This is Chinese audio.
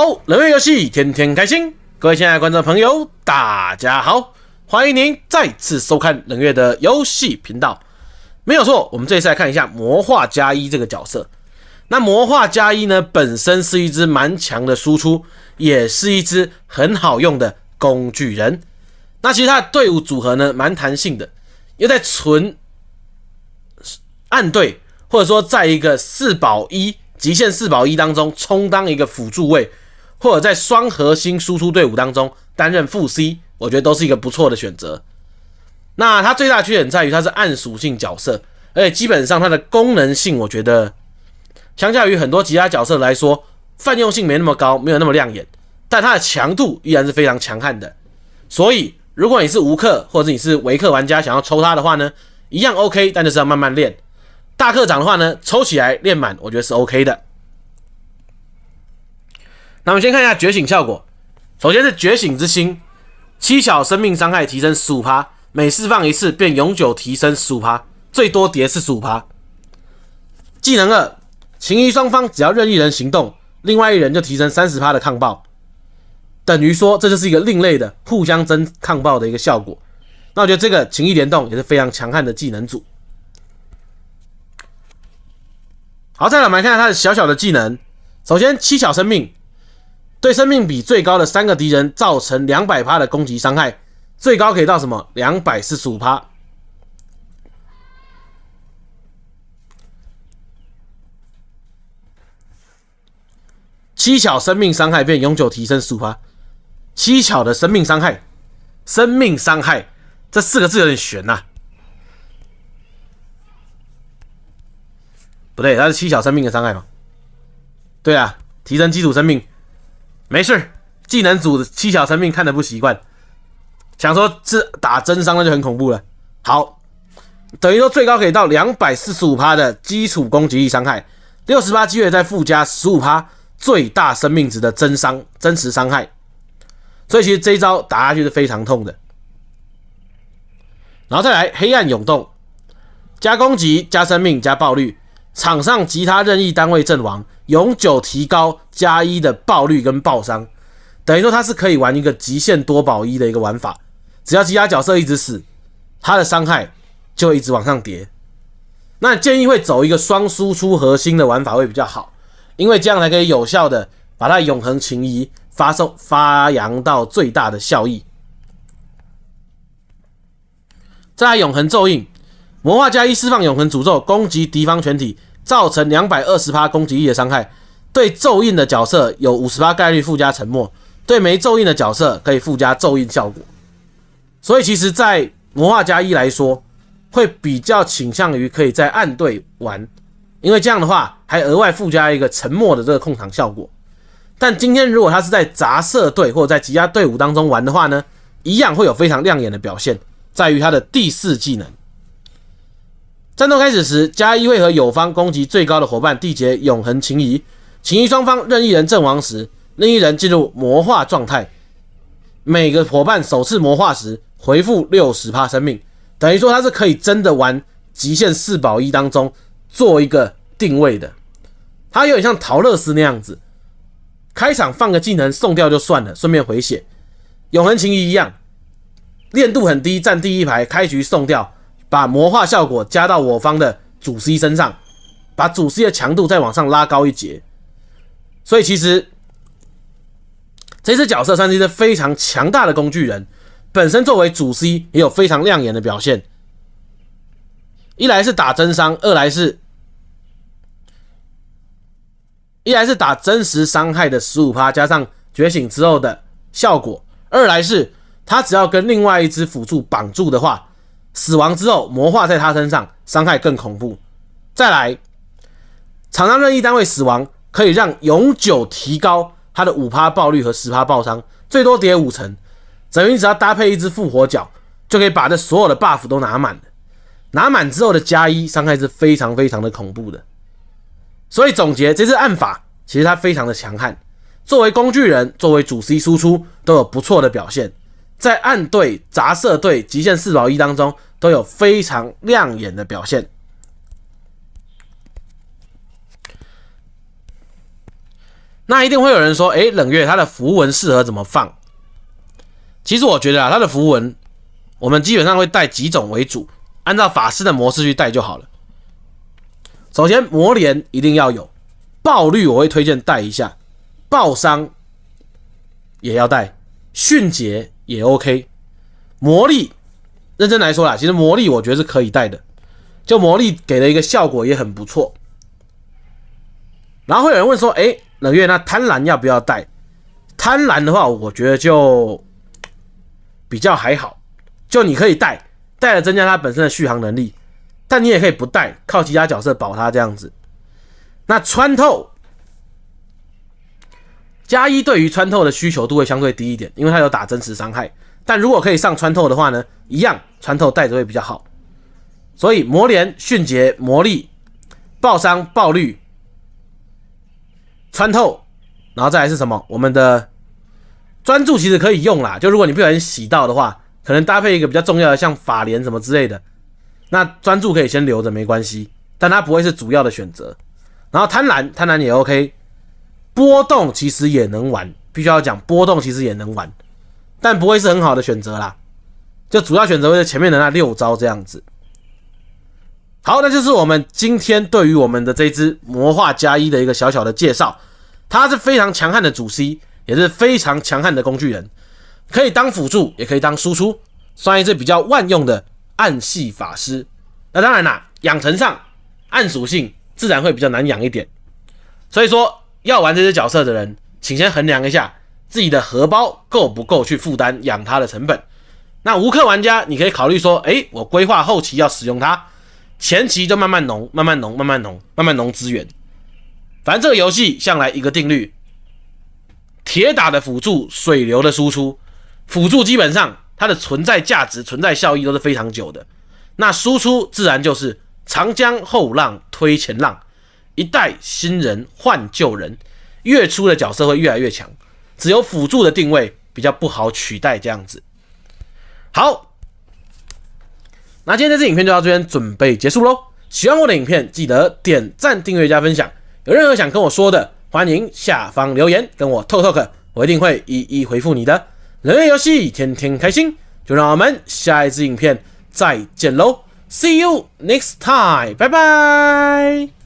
好，冷月游戏，天天开心。各位亲爱的观众朋友，大家好，欢迎您再次收看冷月的游戏频道。没有错，我们这一来看一下魔化加一这个角色。那魔化加一呢，本身是一支蛮强的输出，也是一支很好用的工具人。那其实的队伍组合呢，蛮弹性的，又在纯暗队，或者说在一个四保一极限四保一当中，充当一个辅助位。或者在双核心输出队伍当中担任副 C，我觉得都是一个不错的选择。那它最大缺点在于它是暗属性角色，而且基本上它的功能性，我觉得相较于很多其他角色来说，泛用性没那么高，没有那么亮眼。但它的强度依然是非常强悍的。所以如果你是无氪或者你是维克玩家想要抽它的话呢，一样 OK，但就是要慢慢练。大课长的话呢，抽起来练满，我觉得是 OK 的。那我们先看一下觉醒效果，首先是觉醒之心，七巧生命伤害提升十五趴，每释放一次便永久提升十五趴，最多叠是十五趴。技能二，情谊双方只要任意人行动，另外一人就提升三十趴的抗爆，等于说这就是一个另类的互相增抗爆的一个效果。那我觉得这个情谊联动也是非常强悍的技能组。好，再来我们来看下他的小小的技能，首先七巧生命。对生命比最高的三个敌人造成两百趴的攻击伤害，最高可以到什么？两百四十五趴。七巧生命伤害变永久提升五趴。七巧的生命伤害，生命伤害这四个字有点悬呐。不对，它是七巧生命的伤害嘛？对啊，提升基础生命。没事，技能组七小生命看的不习惯，想说这打真伤那就很恐怖了。好，等于说最高可以到两百四十五趴的基础攻击力伤害，六十八积月再附加十五趴最大生命值的真伤真实伤害，所以其实这一招打下去是非常痛的。然后再来黑暗涌动，加攻击、加生命、加暴率。场上其他任意单位阵亡，永久提高加一的暴率跟爆伤，等于说它是可以玩一个极限多保一的一个玩法。只要其他角色一直死，它的伤害就一直往上叠。那建议会走一个双输出核心的玩法会比较好，因为这样才可以有效的把它永恒情谊发送发扬到最大的效益。再来永恒咒印，魔化加一释放永恒诅咒，攻击敌方全体。造成两百二十啪攻击力的伤害，对咒印的角色有五十趴概率附加沉默，对没咒印的角色可以附加咒印效果。所以其实，在魔化加一来说，会比较倾向于可以在暗队玩，因为这样的话还额外附加一个沉默的这个控场效果。但今天如果他是在杂射队或者在其他队伍当中玩的话呢，一样会有非常亮眼的表现，在于他的第四技能。战斗开始时，加一会和友方攻击最高的伙伴缔结永恒情谊，情谊双方任意人阵亡时，另一人进入魔化状态。每个伙伴首次魔化时回复六十生命，等于说他是可以真的玩极限四保一当中做一个定位的。他有点像陶乐斯那样子，开场放个技能送掉就算了，顺便回血。永恒情谊一样，练度很低，站第一排，开局送掉。把魔化效果加到我方的主 C 身上，把主 C 的强度再往上拉高一截。所以其实这只角色算是一个非常强大的工具人，本身作为主 C 也有非常亮眼的表现。一来是打真伤，二来是，一来是打真实伤害的十五加上觉醒之后的效果，二来是他只要跟另外一只辅助绑住的话。死亡之后魔化在他身上，伤害更恐怖。再来，场上任意单位死亡可以让永久提高他的五趴暴率和十趴爆伤，最多叠五层，等于你只要搭配一只复活角，就可以把这所有的 buff 都拿满拿满之后的加一伤害是非常非常的恐怖的。所以总结，这只暗法其实它非常的强悍，作为工具人，作为主 c 输出都有不错的表现。在暗队、杂色队、极限四保一当中都有非常亮眼的表现。那一定会有人说：“哎，冷月他的符文适合怎么放？”其实我觉得啊，他的符文我们基本上会带几种为主，按照法师的模式去带就好了。首先，魔镰一定要有，暴率我会推荐带一下，暴伤也要带，迅捷。也 OK，魔力，认真来说啦，其实魔力我觉得是可以带的，就魔力给了一个效果也很不错。然后有人问说：“哎，冷月那贪婪要不要带？贪婪的话，我觉得就比较还好，就你可以带，带了增加他本身的续航能力，但你也可以不带，靠其他角色保他这样子。那穿透。”加一对于穿透的需求度会相对低一点，因为它有打真实伤害。但如果可以上穿透的话呢，一样穿透带着会比较好。所以魔连、迅捷魔力爆伤爆率穿透，然后再来是什么？我们的专注其实可以用啦，就如果你不小心洗到的话，可能搭配一个比较重要的像法连什么之类的，那专注可以先留着没关系，但它不会是主要的选择。然后贪婪贪婪也 OK。波动其实也能玩，必须要讲波动其实也能玩，但不会是很好的选择啦。就主要选择会在前面的那六招这样子。好，那就是我们今天对于我们的这支魔化加一的一个小小的介绍。它是非常强悍的主 C，也是非常强悍的工具人，可以当辅助，也可以当输出，算一支比较万用的暗系法师。那当然啦，养成上暗属性自然会比较难养一点，所以说。要玩这些角色的人，请先衡量一下自己的荷包够不够去负担养他的成本。那无氪玩家，你可以考虑说：，诶，我规划后期要使用它，前期就慢慢浓，慢慢浓，慢慢浓，慢慢浓资源。反正这个游戏向来一个定律：，铁打的辅助，水流的输出。辅助基本上它的存在价值、存在效益都是非常久的。那输出自然就是长江后浪推前浪。一代新人换旧人，月初的角色会越来越强，只有辅助的定位比较不好取代这样子。好，那今天这支影片就到这边准备结束喽。喜欢我的影片记得点赞、订阅加分享。有任何想跟我说的，欢迎下方留言跟我 talk talk，我一定会一一回复你的。人类游戏天天开心，就让我们下一支影片再见喽！See you next time，拜拜。